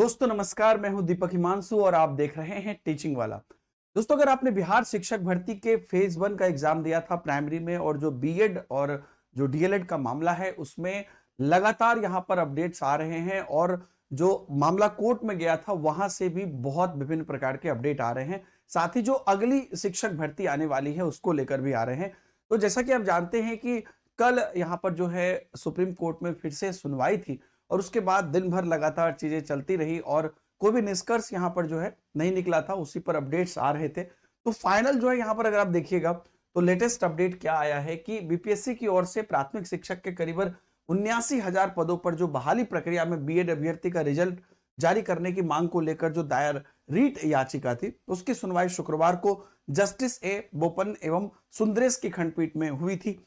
दोस्तों नमस्कार मैं हूं दीपक हिमांशु और आप देख रहे हैं टीचिंग वाला दोस्तों अगर आपने बिहार शिक्षक भर्ती के फेज वन का एग्जाम दिया था प्राइमरी में और जो बीएड और जो डीएलएड का मामला है उसमें लगातार यहाँ पर अपडेट्स आ रहे हैं और जो मामला कोर्ट में गया था वहां से भी बहुत विभिन्न प्रकार के अपडेट आ रहे हैं साथ ही जो अगली शिक्षक भर्ती आने वाली है उसको लेकर भी आ रहे हैं तो जैसा कि आप जानते हैं कि कल यहाँ पर जो है सुप्रीम कोर्ट में फिर से सुनवाई थी और उसके बाद दिन भर लगातार चीजें चलती रही और कोई भी निष्कर्ष यहाँ पर जो है नहीं निकला था उसी पर अपडेट्स आ रहे थे तो फाइनल जो है यहाँ पर अगर आप देखिएगा तो लेटेस्ट अपडेट क्या आया है कि बीपीएससी की ओर से प्राथमिक शिक्षक के करीबन उन्यासी हजार पदों पर जो बहाली प्रक्रिया में बी अभ्यर्थी का रिजल्ट जारी करने की मांग को लेकर जो दायर रीट याचिका थी उसकी सुनवाई शुक्रवार को जस्टिस ए बोपन एवं सुंदरेश की खंडपीठ में हुई थी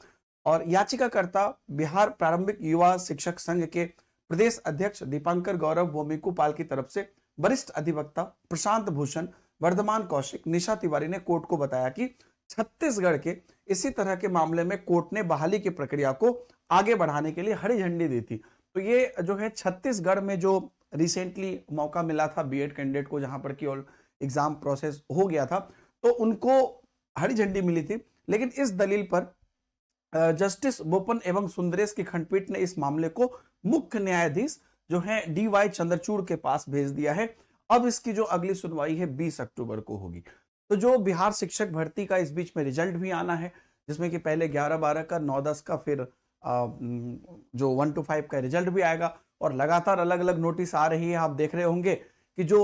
और याचिकाकर्ता बिहार प्रारंभिक युवा शिक्षक संघ के प्रदेश अध्यक्ष दीपांकर गौरव भूमिकू पाल की तरफ से वरिष्ठ अधिवक्ता प्रशांत भूषण वर्धमान कौशिक निशा तिवारी ने कोर्ट को बताया कि छत्तीसगढ़ के इसी तरह के मामले में कोर्ट ने बहाली की प्रक्रिया को आगे बढ़ाने के लिए हरी झंडी दी थी तो ये जो है छत्तीसगढ़ में जो रिसेंटली मौका मिला था बीएड कैंडिडेट को जहां पर की कि एग्जाम प्रोसेस हो गया था तो उनको हरी झंडी मिली थी लेकिन इस दलील पर जस्टिस बोपन एवं सुंदरेश की खंडपीठ ने इस मामले को मुख्य न्यायाधीश जो है डी वाई चंद्रचूड़ के पास भेज दिया है अब इसकी जो अगली सुनवाई है 20 अक्टूबर को होगी तो जो बिहार शिक्षक भर्ती का इस बीच में रिजल्ट भी आना है जिसमें कि पहले 11 12 का 9 10 का फिर आ, जो 1 टू 5 का रिजल्ट भी आएगा और लगातार अलग अलग नोटिस आ रही है आप देख रहे होंगे कि जो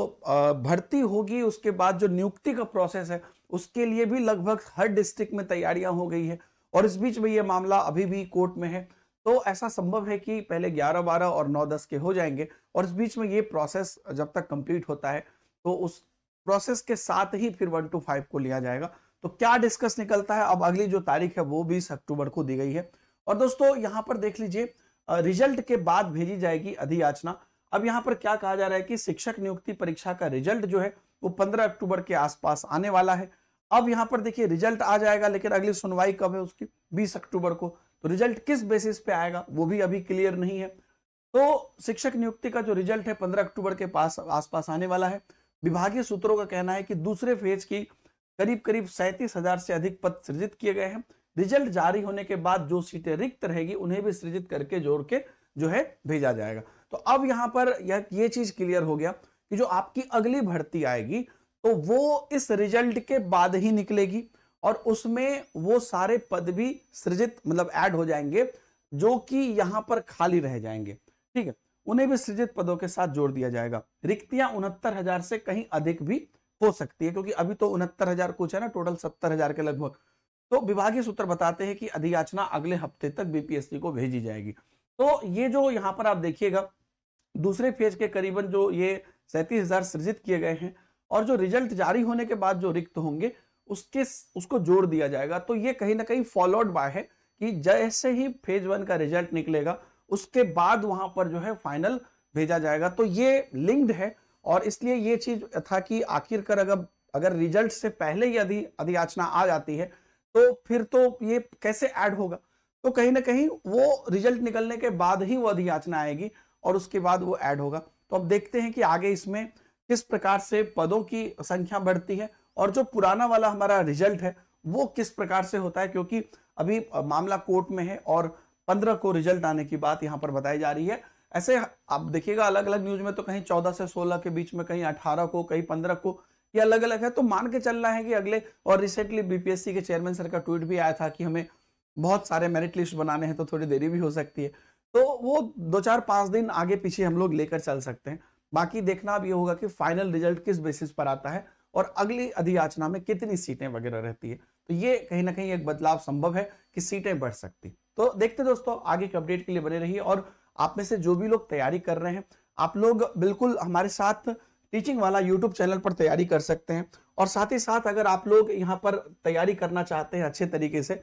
भर्ती होगी उसके बाद जो नियुक्ति का प्रोसेस है उसके लिए भी लगभग हर डिस्ट्रिक्ट में तैयारियां हो गई है और इस बीच में यह मामला अभी भी कोर्ट में है तो ऐसा संभव है कि पहले 11 12 और 9 10 के हो जाएंगे और इस बीच में ये प्रोसेस जब तक कंप्लीट होता है तो उस प्रोसेस के साथ ही फिर वन टू फाइव को लिया जाएगा तो क्या डिस्कस निकलता है अब अगली जो तारीख है वो बीस अक्टूबर को दी गई है और दोस्तों यहाँ पर देख लीजिए रिजल्ट के बाद भेजी जाएगी अधियाचना अब यहाँ पर क्या कहा जा रहा है कि शिक्षक नियुक्ति परीक्षा का रिजल्ट जो है वो 15 अक्टूबर के आसपास आने वाला है अब यहां पर देखिए रिजल्ट आ जाएगा लेकिन अगली सुनवाई कब है उसकी बीस अक्टूबर को तो रिजल्ट किस बेसिस पे आएगा वो भी अभी क्लियर नहीं है तो शिक्षक नियुक्ति का जो रिजल्ट है पंद्रह अक्टूबर के पास आसपास आने वाला है विभागीय सूत्रों का कहना है कि दूसरे फेज की करीब करीब सैंतीस हजार से अधिक पद सृजित किए गए हैं रिजल्ट जारी होने के बाद जो सीटें रिक्त रहेगी उन्हें भी सृजित करके जोड़ के जो है भेजा जाएगा तो अब यहाँ पर यह ये चीज क्लियर हो गया कि जो आपकी अगली भर्ती आएगी तो वो इस रिजल्ट के बाद ही निकलेगी और उसमें वो सारे पद भी सृजित मतलब ऐड हो जाएंगे जो कि यहां पर खाली रह जाएंगे ठीक है उन्हें भी सृजित पदों के साथ जोड़ दिया जाएगा रिक्तियां उनहत्तर हजार से कहीं अधिक भी हो सकती है क्योंकि अभी तो उनहत्तर हजार कुछ है ना टोटल सत्तर हजार के लगभग तो विभागीय सूत्र बताते हैं कि अधियाचना अगले हफ्ते तक बीपीएससी को भेजी जाएगी तो ये जो यहाँ पर आप देखिएगा दूसरे फेज के करीबन जो ये सैंतीस हजार सृजित किए गए हैं और जो रिजल्ट जारी होने के बाद जो रिक्त होंगे उसके उसको जोड़ दिया जाएगा तो ये कहीं ना कहीं फॉलोड बाय है कि जैसे ही फेज वन का रिजल्ट निकलेगा उसके बाद वहां पर जो है फाइनल भेजा जाएगा तो ये लिंक्ड है और इसलिए ये चीज था कि आखिरकार अगर अगर रिजल्ट से पहले यदि अधियाचना आ जाती है तो फिर तो ये कैसे ऐड होगा तो कहीं ना कहीं वो रिजल्ट निकलने के बाद ही वो अधियाचना आएगी और उसके बाद वो ऐड होगा तो अब देखते हैं कि आगे इसमें किस प्रकार से पदों की संख्या बढ़ती है और जो पुराना वाला हमारा रिजल्ट है वो किस प्रकार से होता है क्योंकि अभी मामला कोर्ट में है और पंद्रह को रिजल्ट आने की बात यहाँ पर बताई जा रही है ऐसे आप देखिएगा अलग अलग न्यूज में तो कहीं चौदह से सोलह के बीच में कहीं अठारह को कहीं पंद्रह को ये अलग अलग है तो मान के चलना है कि अगले और रिसेंटली बीपीएससी के चेयरमैन सर का ट्वीट भी आया था कि हमें बहुत सारे मेरिट लिस्ट बनाने हैं तो थोड़ी देरी भी हो सकती है तो वो दो चार पांच दिन आगे पीछे हम लोग लेकर चल सकते हैं बाकी देखना अब ये होगा कि फाइनल रिजल्ट किस बेसिस पर आता है और अगली अधियाचना में कितनी सीटें वगैरह रहती है तो ये कहीं ना कहीं एक बदलाव संभव है कि सीटें बढ़ सकती तो देखते दोस्तों आगे के अपडेट के लिए बने रहिए और आप में से जो भी लोग तैयारी कर रहे हैं आप लोग बिल्कुल हमारे साथ टीचिंग वाला यूट्यूब चैनल पर तैयारी कर सकते हैं और साथ ही साथ अगर आप लोग यहाँ पर तैयारी करना चाहते हैं अच्छे तरीके से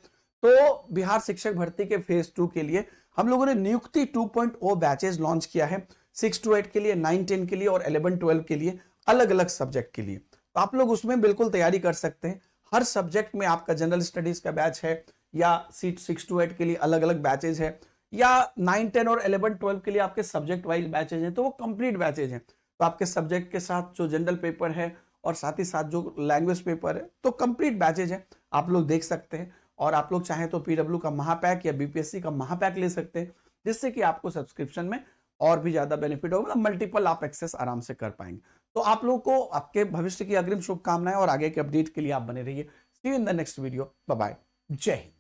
तो बिहार शिक्षक भर्ती के फेज टू के लिए हम लोगों ने नियुक्ति टू बैचेस लॉन्च किया है सिक्स टू एट के लिए नाइन टेन के लिए और एलेवन ट्वेल्व के लिए अलग अलग सब्जेक्ट के लिए तो आप लोग उसमें बिल्कुल तैयारी कर सकते हैं हर सब्जेक्ट में आपका जनरल स्टडीज का बैच है या सीट सिक्स टू एट के लिए अलग अलग बैचेज है या नाइन टेन और एलेवन ट्वेल्व के लिए आपके सब्जेक्ट वाइज बैचेज हैं तो वो कंप्लीट बैचेज हैं तो आपके सब्जेक्ट के साथ जो जनरल पेपर है और साथ ही साथ जो लैंग्वेज पेपर है तो कंप्लीट बैचेज है आप लोग देख सकते हैं और आप लोग चाहें तो पीडब्ल्यू का महापैक या बीपीएससी का महापैक ले सकते हैं जिससे कि आपको सब्सक्रिप्शन में और भी ज्यादा बेनिफिट होगा मतलब मल्टीपल आप एक्सेस आराम से कर पाएंगे तो आप लोगों को आपके भविष्य की अग्रिम शुभकामनाएं और आगे के अपडेट के लिए आप बने रहिए see in the next video bye जय हिंद